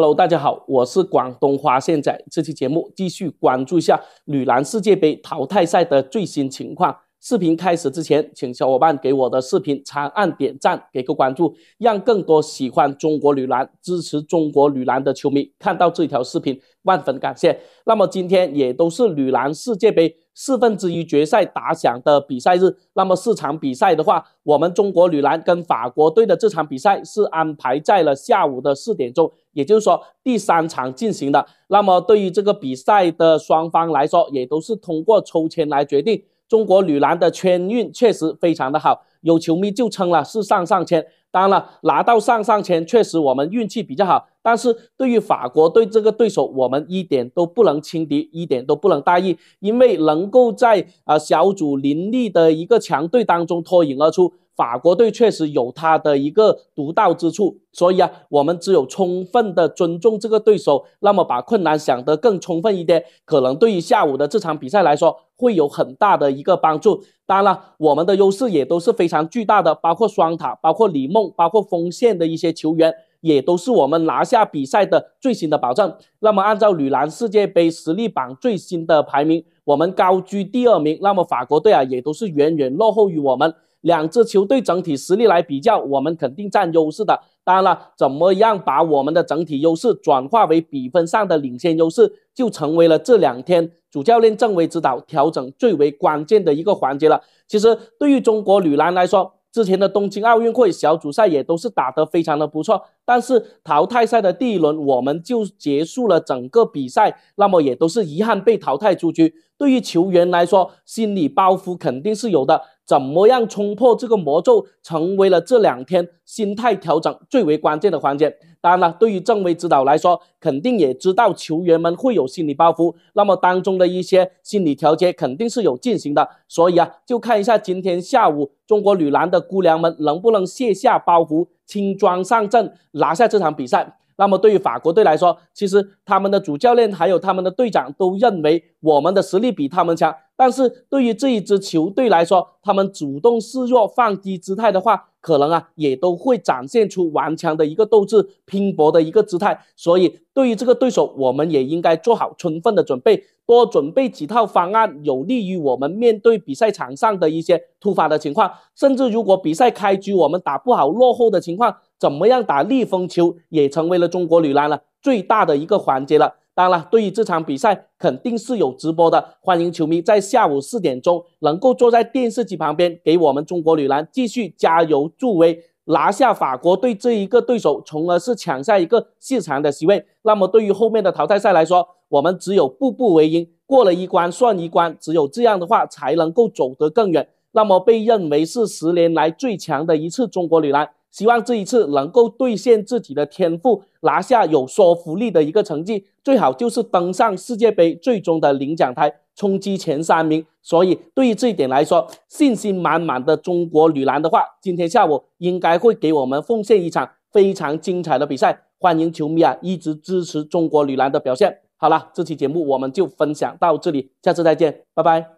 Hello，大家好，我是广东花现仔。这期节目继续关注一下女篮世界杯淘汰赛的最新情况。视频开始之前，请小伙伴给我的视频长按点赞，给个关注，让更多喜欢中国女篮、支持中国女篮的球迷看到这条视频，万分感谢。那么今天也都是女篮世界杯。四分之一决赛打响的比赛日，那么四场比赛的话，我们中国女篮跟法国队的这场比赛是安排在了下午的四点钟，也就是说第三场进行的。那么对于这个比赛的双方来说，也都是通过抽签来决定。中国女篮的圈运确实非常的好，有球迷就称了是上上签。当然了，拿到上上签确实我们运气比较好，但是对于法国队这个对手，我们一点都不能轻敌，一点都不能大意，因为能够在啊小组林立的一个强队当中脱颖而出。法国队确实有他的一个独到之处，所以啊，我们只有充分的尊重这个对手，那么把困难想得更充分一点，可能对于下午的这场比赛来说会有很大的一个帮助。当然了，我们的优势也都是非常巨大的，包括双塔，包括李梦，包括锋线的一些球员，也都是我们拿下比赛的最新的保证。那么，按照女篮世界杯实力榜最新的排名，我们高居第二名，那么法国队啊也都是远远落后于我们。两支球队整体实力来比较，我们肯定占优势的。当然了，怎么样把我们的整体优势转化为比分上的领先优势，就成为了这两天主教练郑薇指导调整最为关键的一个环节了。其实，对于中国女篮来说，之前的东京奥运会小组赛也都是打得非常的不错，但是淘汰赛的第一轮我们就结束了整个比赛，那么也都是遗憾被淘汰出局。对于球员来说，心理包袱肯定是有的。怎么样冲破这个魔咒，成为了这两天心态调整最为关键的环节。当然了，对于郑威指导来说，肯定也知道球员们会有心理包袱，那么当中的一些心理调节肯定是有进行的。所以啊，就看一下今天下午中国女篮的姑娘们能不能卸下包袱，轻装上阵，拿下这场比赛。那么对于法国队来说，其实他们的主教练还有他们的队长都认为我们的实力比他们强。但是对于这一支球队来说，他们主动示弱、放低姿态的话，可能啊也都会展现出顽强的一个斗志、拼搏的一个姿态。所以对于这个对手，我们也应该做好充分的准备，多准备几套方案，有利于我们面对比赛场上的一些突发的情况。甚至如果比赛开局我们打不好、落后的情况。怎么样打逆风球也成为了中国女篮了最大的一个环节了。当然，了，对于这场比赛肯定是有直播的，欢迎球迷在下午四点钟能够坐在电视机旁边，给我们中国女篮继续加油助威，拿下法国队这一个对手，从而是抢下一个四强的席位。那么对于后面的淘汰赛来说，我们只有步步为营，过了一关算一关，只有这样的话才能够走得更远。那么被认为是十年来最强的一次中国女篮。希望这一次能够兑现自己的天赋，拿下有说服力的一个成绩，最好就是登上世界杯最终的领奖台，冲击前三名。所以对于这一点来说，信心满满的中国女篮的话，今天下午应该会给我们奉献一场非常精彩的比赛。欢迎球迷啊，一直支持中国女篮的表现。好了，这期节目我们就分享到这里，下次再见，拜拜。